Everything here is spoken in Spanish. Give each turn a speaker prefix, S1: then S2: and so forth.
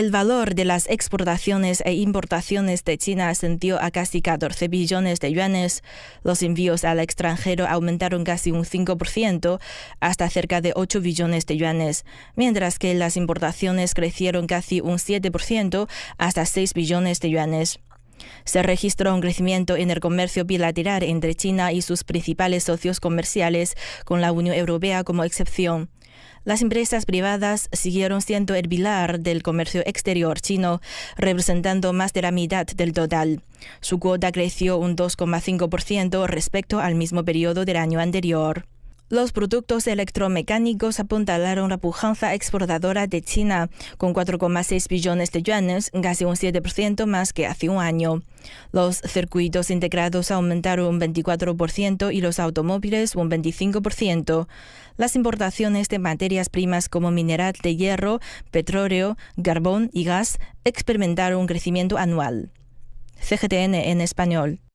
S1: El valor de las exportaciones e importaciones de China ascendió a casi 14 billones de yuanes. Los envíos al extranjero aumentaron casi un 5%, hasta cerca de 8 billones de yuanes, mientras que las importaciones crecieron casi un 7%, hasta 6 billones de yuanes. Se registró un crecimiento en el comercio bilateral entre China y sus principales socios comerciales, con la Unión Europea como excepción. Las empresas privadas siguieron siendo el pilar del comercio exterior chino, representando más de la mitad del total. Su cuota creció un 2,5% respecto al mismo periodo del año anterior. Los productos electromecánicos apuntalaron la pujanza exportadora de China, con 4,6 billones de yuanes, casi un 7% más que hace un año. Los circuitos integrados aumentaron un 24% y los automóviles un 25%. Las importaciones de materias primas como mineral de hierro, petróleo, carbón y gas experimentaron un crecimiento anual. CGTN en español.